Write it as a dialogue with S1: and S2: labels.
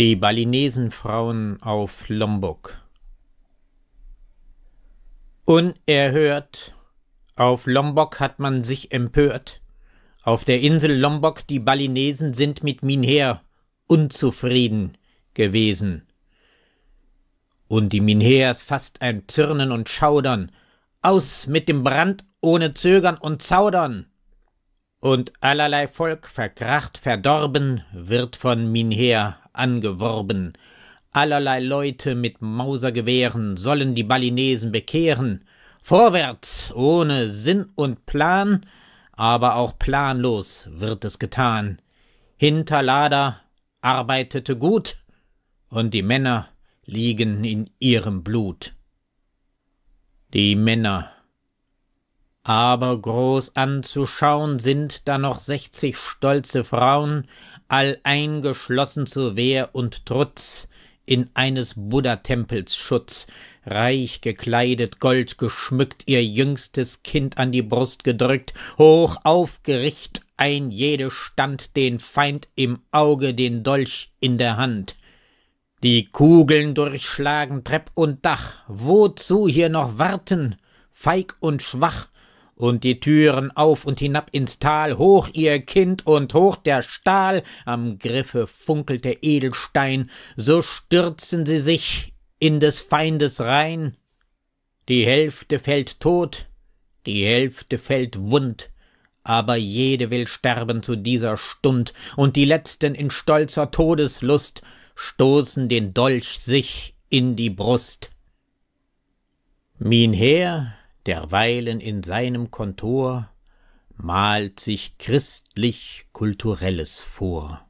S1: Die Balinesenfrauen auf Lombok. Unerhört. Auf Lombok hat man sich empört. Auf der Insel Lombok die Balinesen sind mit Minher unzufrieden gewesen. Und die Minhers fast ein Zürnen und Schaudern. Aus mit dem Brand ohne Zögern und Zaudern! Und allerlei Volk, verkracht, verdorben, wird von Minher angeworben. Allerlei Leute mit Mausergewehren sollen die Balinesen bekehren. Vorwärts, ohne Sinn und Plan, aber auch planlos wird es getan. Hinterlader arbeitete gut, und die Männer liegen in ihrem Blut. Die Männer aber groß anzuschauen sind da noch sechzig stolze Frauen, all eingeschlossen zu Wehr und Trutz, in eines Buddha-Tempels Schutz, reich gekleidet, goldgeschmückt, ihr jüngstes Kind an die Brust gedrückt, hoch aufgericht, ein jede stand den Feind im Auge, den Dolch in der Hand. Die Kugeln durchschlagen Trepp und Dach, wozu hier noch warten? Feig und schwach, und die Türen auf und hinab ins Tal, hoch ihr Kind und hoch der Stahl, am Griffe funkelt der Edelstein, so stürzen sie sich in des Feindes Rhein. Die Hälfte fällt tot, die Hälfte fällt wund, aber jede will sterben zu dieser Stund, und die Letzten in stolzer Todeslust stoßen den Dolch sich in die Brust. Mein Heer derweilen in seinem Kontor malt sich christlich Kulturelles vor.